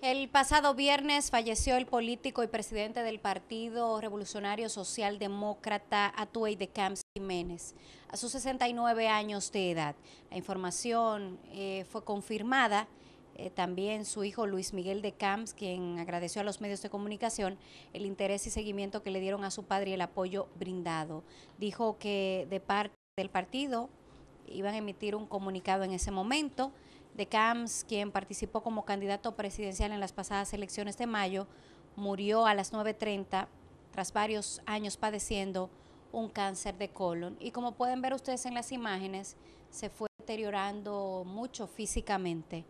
El pasado viernes falleció el político y presidente del Partido Revolucionario Socialdemócrata Atuey de Camps Jiménez, a sus 69 años de edad. La información eh, fue confirmada. Eh, también su hijo Luis Miguel de Camps, quien agradeció a los medios de comunicación el interés y seguimiento que le dieron a su padre y el apoyo brindado. Dijo que de parte del partido iban a emitir un comunicado en ese momento. De Camps, quien participó como candidato presidencial en las pasadas elecciones de mayo, murió a las 9.30 tras varios años padeciendo un cáncer de colon. Y como pueden ver ustedes en las imágenes, se fue deteriorando mucho físicamente.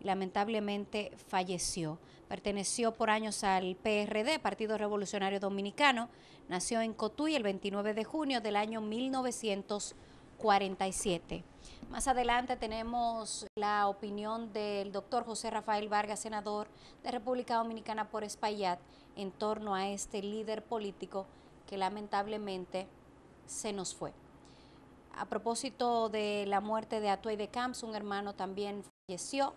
Lamentablemente falleció. Perteneció por años al PRD, Partido Revolucionario Dominicano. Nació en Cotuy el 29 de junio del año 1990. 47. Más adelante tenemos la opinión del doctor José Rafael Vargas, senador de República Dominicana por Espaillat, en torno a este líder político que lamentablemente se nos fue. A propósito de la muerte de Atuey de Camps, un hermano también falleció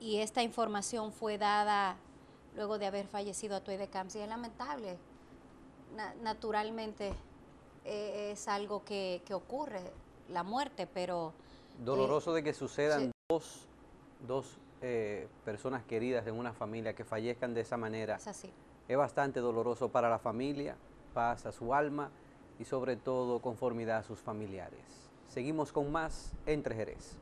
y esta información fue dada luego de haber fallecido Atuey de Camps y es lamentable, naturalmente e, es algo que, ocurre, la muerte, pero... Doloroso eh, de que sucedan dos, dos eh, personas queridas de una familia que fallezcan de esa manera. Es así. Es bastante doloroso para la familia, paz a su alma y sobre todo conformidad a sus familiares. Seguimos con más Entre Jerez.